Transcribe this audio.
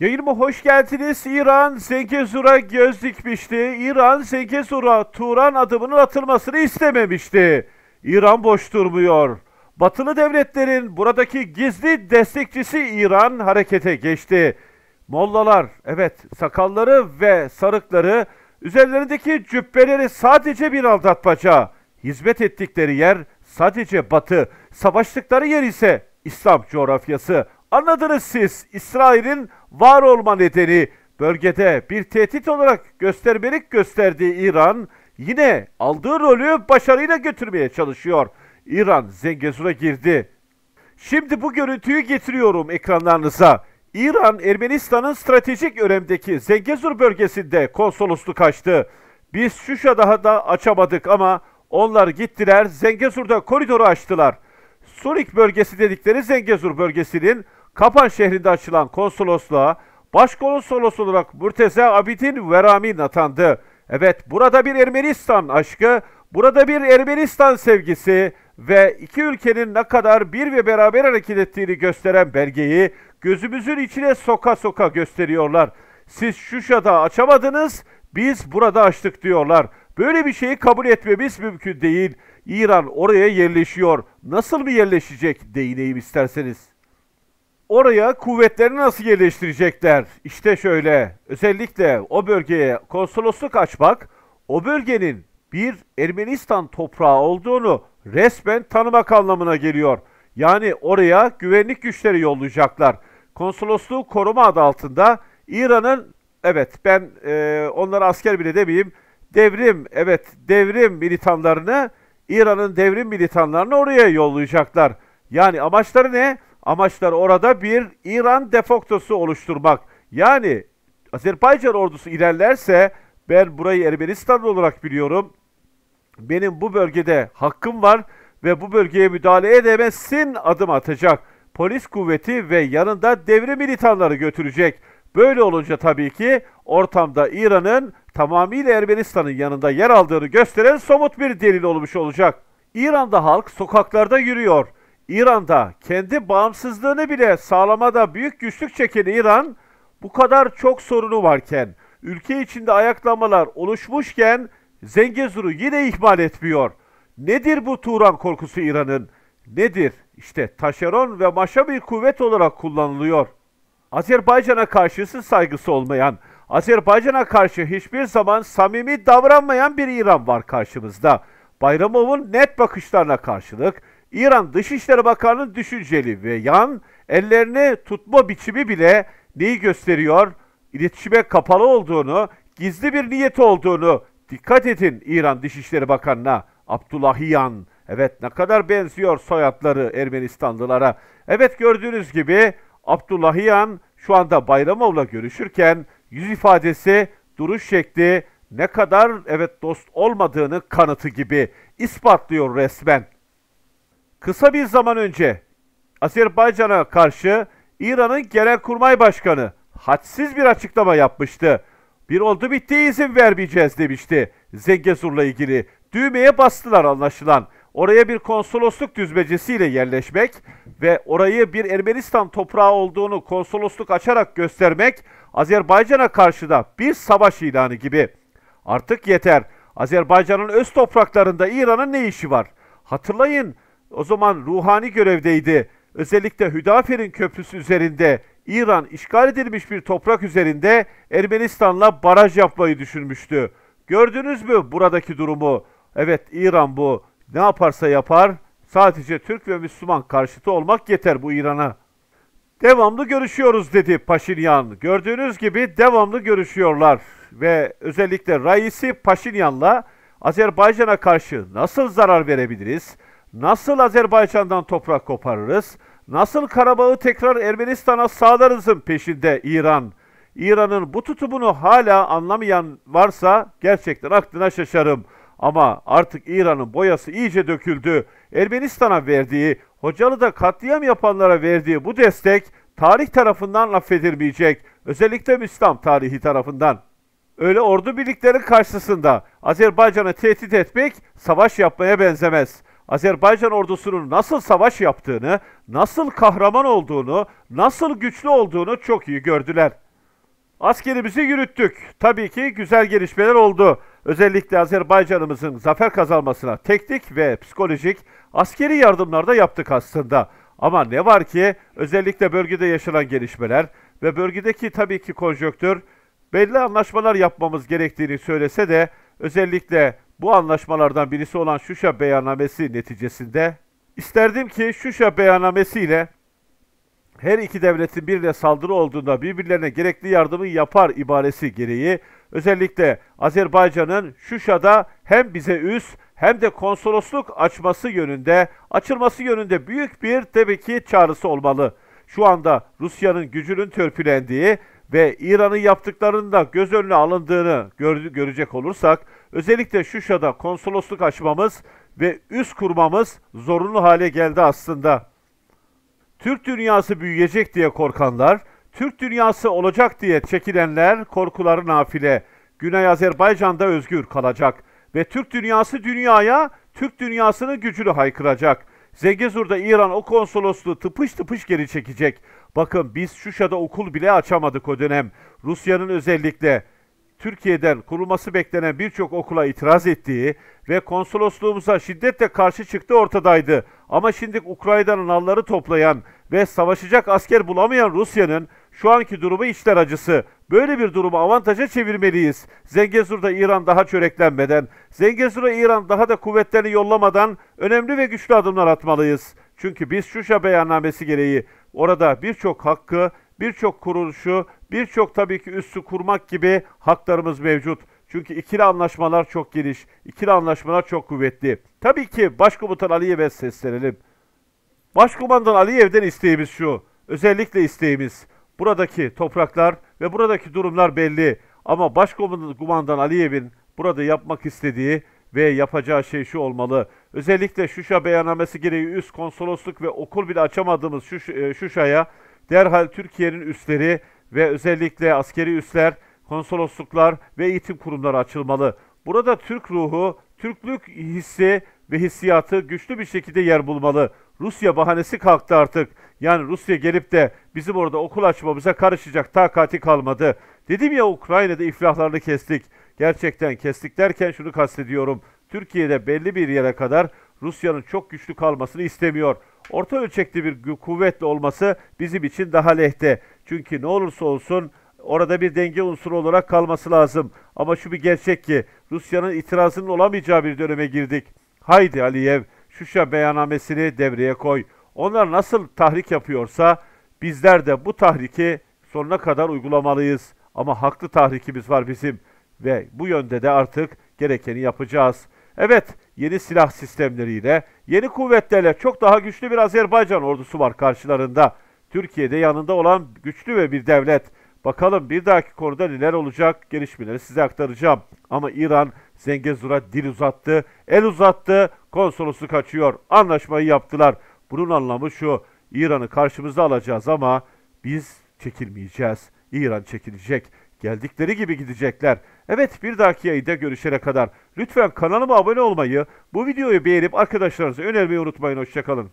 Yayınıma hoş geldiniz. İran 8 tura göz dikmişti. İran 8 tura Turan adımının atılmasını istememişti. İran boş durmuyor. Batılı devletlerin buradaki gizli destekçisi İran harekete geçti. Mollalar, evet sakalları ve sarıkları, üzerlerindeki cübbeleri sadece bir aldatmaca. Hizmet ettikleri yer sadece batı, savaştıkları yer ise İslam coğrafyası. Anladınız siz İsrail'in var olma nedeni bölgede bir tehdit olarak göstermelik gösterdiği İran yine aldığı rolü başarıyla götürmeye çalışıyor. İran Zengezur'a girdi. Şimdi bu görüntüyü getiriyorum ekranlarınıza. İran Ermenistan'ın stratejik önemdeki Zengezur bölgesinde konsolosluk açtı. Biz Şuşa daha da açamadık ama onlar gittiler Zengezur'da koridoru açtılar. Surik bölgesi dedikleri Zengezur bölgesinin Kapan şehrinde açılan konsolosluğa başkonosolos olarak Murteza Abidin Veramin atandı. Evet burada bir Ermenistan aşkı, burada bir Ermenistan sevgisi ve iki ülkenin ne kadar bir ve beraber hareket ettiğini gösteren belgeyi gözümüzün içine soka soka gösteriyorlar. Siz Şuşa'da açamadınız, biz burada açtık diyorlar. Böyle bir şeyi kabul etmemiz mümkün değil. İran oraya yerleşiyor. Nasıl mı yerleşecek değineyim isterseniz. Oraya kuvvetlerini nasıl yerleştirecekler? İşte şöyle, özellikle o bölgeye konsolosluk açmak, o bölgenin bir Ermenistan toprağı olduğunu resmen tanımak anlamına geliyor. Yani oraya güvenlik güçleri yollayacaklar. Konsolosluğu koruma adı altında İran'ın, evet ben e, onlara asker bile demeyeyim, devrim, evet devrim militanlarını, İran'ın devrim militanlarını oraya yollayacaklar. Yani amaçları ne? Ne? amaçlar orada bir İran defoktosu oluşturmak. Yani Azerbaycan ordusu ilerlerse ben burayı Ermenistan olarak biliyorum. Benim bu bölgede hakkım var ve bu bölgeye müdahale edemezsin adım atacak. Polis kuvveti ve yanında devrim militanları götürecek. Böyle olunca tabii ki ortamda İran'ın tamamıyla Ermenistan'ın yanında yer aldığını gösteren somut bir delil olmuş olacak. İran'da halk sokaklarda yürüyor. İran'da kendi bağımsızlığını bile sağlamada büyük güçlük çeken İran, bu kadar çok sorunu varken, ülke içinde ayaklamalar oluşmuşken Zengezur'u yine ihmal etmiyor. Nedir bu Turan korkusu İran'ın? Nedir? İşte taşeron ve maşa bir kuvvet olarak kullanılıyor. Azerbaycan'a karşısı saygısı olmayan, Azerbaycan'a karşı hiçbir zaman samimi davranmayan bir İran var karşımızda. Bayramov'un net bakışlarına karşılık İran Dışişleri Bakanı'nın düşünceli ve yan ellerini tutma biçimi bile neyi gösteriyor? İletişime kapalı olduğunu, gizli bir niyet olduğunu dikkat edin İran Dışişleri Bakanı'na Abdullahiyan. Evet ne kadar benziyor soyadları Ermenistanlılara. Evet gördüğünüz gibi Abdullahiyan şu anda Bayramov'la görüşürken yüz ifadesi, duruş şekli ne kadar evet dost olmadığını kanıtı gibi ispatlıyor resmen. Kısa bir zaman önce Azerbaycan'a karşı İran'ın Genelkurmay Başkanı hadsiz bir açıklama yapmıştı. Bir oldu bitti izin vermeyeceğiz demişti Zengezur'la ilgili. Düğmeye bastılar anlaşılan. Oraya bir konsolosluk düzmecesiyle yerleşmek ve orayı bir Ermenistan toprağı olduğunu konsolosluk açarak göstermek Azerbaycan'a karşı da bir savaş ilanı gibi. Artık yeter. Azerbaycan'ın öz topraklarında İran'ın ne işi var? Hatırlayın o zaman ruhani görevdeydi. Özellikle Hüdafer'in köprüsü üzerinde İran işgal edilmiş bir toprak üzerinde Ermenistan'la baraj yapmayı düşünmüştü. Gördünüz mü buradaki durumu? Evet İran bu. Ne yaparsa yapar. Sadece Türk ve Müslüman karşıtı olmak yeter bu İran'a. Devamlı görüşüyoruz dedi Paşinyan. Gördüğünüz gibi devamlı görüşüyorlar ve özellikle Raisi Paşinyan'la Azerbaycan'a karşı nasıl zarar verebiliriz? Nasıl Azerbaycan'dan toprak koparırız? Nasıl Karabağ'ı tekrar Ermenistan'a sağlarızın peşinde İran. İran'ın bu tutumunu hala anlamayan varsa gerçekten aklına şaşarım. Ama artık İran'ın boyası iyice döküldü. Ermenistan'a verdiği, Hocalı'da katliam yapanlara verdiği bu destek tarih tarafından affedilmeyecek. Özellikle İslam tarihi tarafından. Öyle ordu birlikleri karşısında Azerbaycan'ı tehdit etmek savaş yapmaya benzemez.'' Azerbaycan ordusunun nasıl savaş yaptığını, nasıl kahraman olduğunu, nasıl güçlü olduğunu çok iyi gördüler. Askerimizi yürüttük. Tabii ki güzel gelişmeler oldu. Özellikle Azerbaycan'ımızın zafer kazanmasına teknik ve psikolojik askeri yardımlar da yaptık aslında. Ama ne var ki özellikle bölgede yaşanan gelişmeler ve bölgedeki tabii ki konjöktür belli anlaşmalar yapmamız gerektiğini söylese de özellikle bu anlaşmalardan birisi olan Şuşa Beyannamesi neticesinde isterdim ki Şuşa Beyannamesi her iki devletin birine saldırı olduğunda birbirlerine gerekli yardımı yapar ibaresi gereği özellikle Azerbaycan'ın Şuşa'da hem bize üst hem de konsolosluk açması yönünde, açılması yönünde büyük bir tabii ki çağrısı olmalı. Şu anda Rusya'nın gücünün törpülendiği ve İran'ın yaptıklarında göz önüne alındığını göre görecek olursak Özellikle Şuşa'da konsolosluk açmamız ve üst kurmamız zorunlu hale geldi aslında. Türk dünyası büyüyecek diye korkanlar, Türk dünyası olacak diye çekilenler korkuları nafile. Güney Azerbaycan'da özgür kalacak ve Türk dünyası dünyaya Türk dünyasını gücünü haykıracak. Zengezur'da İran o konsolosluğu tıpış tıpış geri çekecek. Bakın biz Şuşa'da okul bile açamadık o dönem. Rusya'nın özellikle Türkiye'den kurulması beklenen birçok okula itiraz ettiği ve konsolosluğumuza şiddetle karşı çıktı ortadaydı. Ama şimdi Ukrayna'nın alları toplayan ve savaşacak asker bulamayan Rusya'nın şu anki durumu içler acısı. Böyle bir durumu avantaja çevirmeliyiz. Zengezur'da İran daha çöreklenmeden, Zengezur'a İran daha da kuvvetlerini yollamadan önemli ve güçlü adımlar atmalıyız. Çünkü biz Şuşa beyannamesi gereği orada birçok hakkı, birçok kuruluşu Birçok tabii ki üssü kurmak gibi haklarımız mevcut. Çünkü ikili anlaşmalar çok geniş, ikili anlaşmalar çok kuvvetli. Tabii ki Başkomutan Aliyev'e seslenelim. Başkomutan Aliyev'den isteğimiz şu, özellikle isteğimiz. Buradaki topraklar ve buradaki durumlar belli. Ama Başkomutan Aliyev'in burada yapmak istediği ve yapacağı şey şu olmalı. Özellikle Şuşa beyannamesi gereği üst konsolosluk ve okul bile açamadığımız e, Şuşa'ya derhal Türkiye'nin üstleri ve özellikle askeri üsler, konsolosluklar ve eğitim kurumları açılmalı. Burada Türk ruhu, Türklük hissi ve hissiyatı güçlü bir şekilde yer bulmalı. Rusya bahanesi kalktı artık. Yani Rusya gelip de bizim orada okul açmamıza karışacak takati kalmadı. Dedim ya Ukrayna'da iflahlarını kestik. Gerçekten kestik derken şunu kastediyorum. Türkiye'de belli bir yere kadar Rusya'nın çok güçlü kalmasını istemiyor. Orta ölçekli bir kuvvetli olması bizim için daha lehte. Çünkü ne olursa olsun orada bir denge unsuru olarak kalması lazım. Ama şu bir gerçek ki Rusya'nın itirazının olamayacağı bir döneme girdik. Haydi Aliyev Şuşa beyanamesini devreye koy. Onlar nasıl tahrik yapıyorsa bizler de bu tahriki sonuna kadar uygulamalıyız. Ama haklı tahrikimiz var bizim ve bu yönde de artık gerekeni yapacağız. Evet, yeni silah sistemleriyle, yeni kuvvetlerle çok daha güçlü bir Azerbaycan ordusu var karşılarında. Türkiye'de yanında olan güçlü ve bir devlet. Bakalım bir dahaki konuda neler olacak gelişmeleri size aktaracağım. Ama İran Zengezur'a dil uzattı, el uzattı, konsolosu kaçıyor. Anlaşmayı yaptılar. Bunun anlamı şu, İran'ı karşımıza alacağız ama biz çekilmeyeceğiz. İran çekilecek. Geldikleri gibi gidecekler. Evet bir dahaki yayında görüşene kadar lütfen kanalıma abone olmayı, bu videoyu beğenip arkadaşlarınıza önermeyi unutmayın. Hoşçakalın.